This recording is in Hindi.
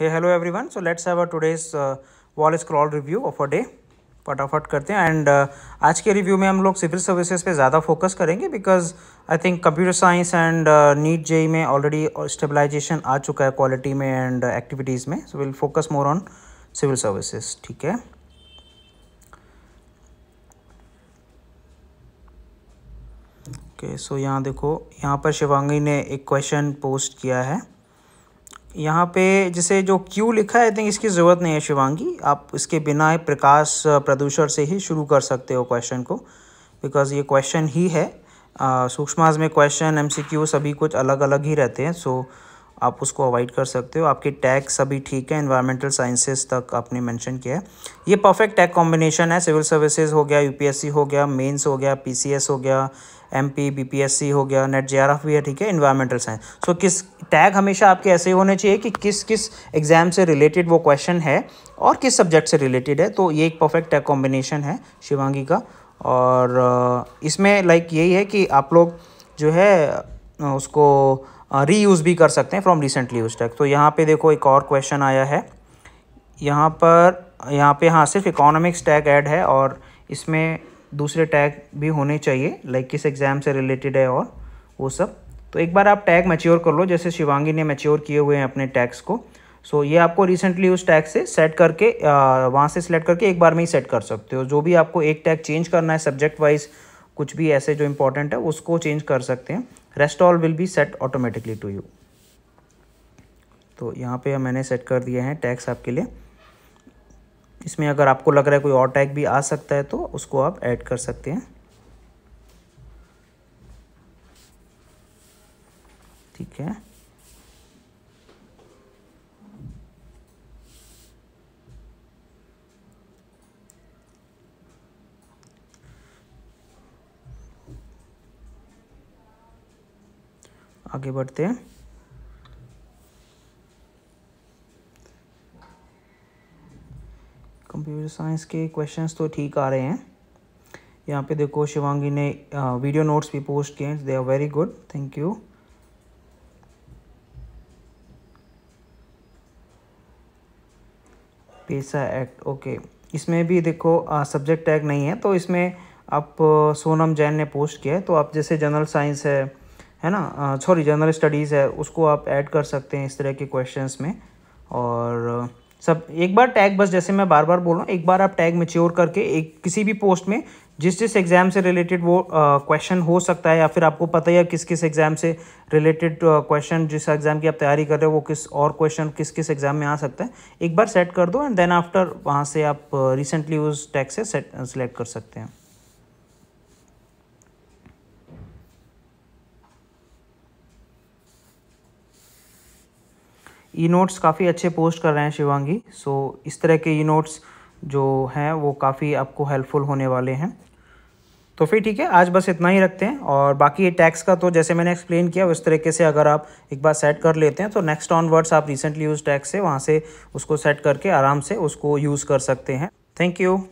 hey hello one so let's ever a today's wall scroll review of a day फटाफट करते हैं एंड uh, आज के रिव्यू में हम लोग सिविल सर्विसेज पे ज़्यादा फोकस करेंगे because I think computer science and NEET JEE में ऑलरेडी स्टेबलाइजेशन आ चुका है क्वालिटी में एंड एक्टिविटीज़ में so will focus more on civil services ठीक है ओके सो यहाँ देखो यहाँ पर शिवांगी ने एक क्वेश्चन पोस्ट किया है यहाँ पे जैसे जो क्यू लिखा है आई थिंक इसकी ज़रूरत नहीं है शिवांगी आप इसके बिना प्रकाश प्रदूषण से ही शुरू कर सकते हो क्वेश्चन को बिकॉज ये क्वेश्चन ही है सूक्ष्माज में क्वेश्चन एमसीक्यू सभी कुछ अलग अलग ही रहते हैं सो so, आप उसको अवॉइड कर सकते हो आपके टैग सभी ठीक है इन्वायरमेंटल साइंसेज तक आपने मेंशन किया है ये परफेक्ट टैग कॉम्बिनेशन है सिविल सर्विसेज हो गया यूपीएससी हो गया मेंस हो गया पीसीएस हो गया एमपी बीपीएससी हो गया नेट जे भी है ठीक है इन्वायरमेंटल साइंस सो किस टैग हमेशा आपके ऐसे होने चाहिए कि किस किस एग्ज़ाम से रिलेटेड वो क्वेश्चन है और किस सब्जेक्ट से रिलेटेड है तो ये एक परफेक्ट टैग कॉम्बिनेशन है शिवांगी का और इसमें लाइक यही है कि आप लोग जो है उसको री यूज़ भी कर सकते हैं फ्रॉम रिसेंटली यूज तक तो यहाँ पे देखो एक और क्वेश्चन आया है यहाँ पर यहाँ पे हाँ सिर्फ इकोनॉमिक्स टैग ऐड है और इसमें दूसरे टैग भी होने चाहिए लाइक किस एग्ज़ाम से रिलेटेड है और वो सब तो एक बार आप टैग मेच्योर कर लो जैसे शिवांगी ने मेच्योर किए हुए हैं अपने टैग्स को सो so, ये आपको रिसेंटली उस टैग से सेट करके वहाँ से सिलेक्ट करके एक बार में ही सेट कर सकते हो जो भी आपको एक टैग चेंज करना है सब्जेक्ट वाइज कुछ भी ऐसे जो इंपॉर्टेंट है उसको चेंज कर सकते हैं rest all will be set automatically to you तो यहाँ पे मैंने सेट कर दिए हैं टैग्स आपके लिए इसमें अगर आपको लग रहा है कोई और टैग भी आ सकता है तो उसको आप ऐड कर सकते हैं ठीक है आगे बढ़ते हैं कंप्यूटर साइंस के क्वेश्चंस तो ठीक आ रहे हैं यहाँ पे देखो शिवांगी ने वीडियो नोट्स भी पोस्ट किए हैं they are very good thank you पेशा एक्ट ओके इसमें भी देखो सब्जेक्ट टैग नहीं है तो इसमें आप सोनम जैन ने पोस्ट किया है तो आप जैसे जनरल साइंस है है ना सॉरी जनरल स्टडीज़ है उसको आप ऐड कर सकते हैं इस तरह के क्वेश्चंस में और uh, सब एक बार टैग बस जैसे मैं बार बार बोल रहा हूँ एक बार आप टैग मेच्योर करके एक किसी भी पोस्ट में जिस जिस एग्ज़ाम से रिलेटेड वो क्वेश्चन uh, हो सकता है या फिर आपको पता ही है किस किस एग्ज़ाम से रिलेटेड क्वेश्चन uh, जिस एग्ज़ाम की आप तैयारी कर रहे हो वो किस और क्वेश्चन किस किस एग्ज़ाम में आ सकता है एक बार सेट कर दो एंड देन आफ्टर वहाँ से आप रिसेंटली उस टैग से सेट कर सकते हैं ई नोट्स काफ़ी अच्छे पोस्ट कर रहे हैं शिवांगी सो इस तरह के ई नोट्स जो हैं वो काफ़ी आपको हेल्पफुल होने वाले हैं तो फिर ठीक है आज बस इतना ही रखते हैं और बाकी टैक्स का तो जैसे मैंने एक्सप्लेन किया उस तरीके से अगर आप एक बार सेट कर लेते हैं तो नेक्स्ट ऑनवर्ड्स आप रिसेंटली यूज टैक्स से वहाँ से उसको सेट करके आराम से उसको यूज़ कर सकते हैं थैंक यू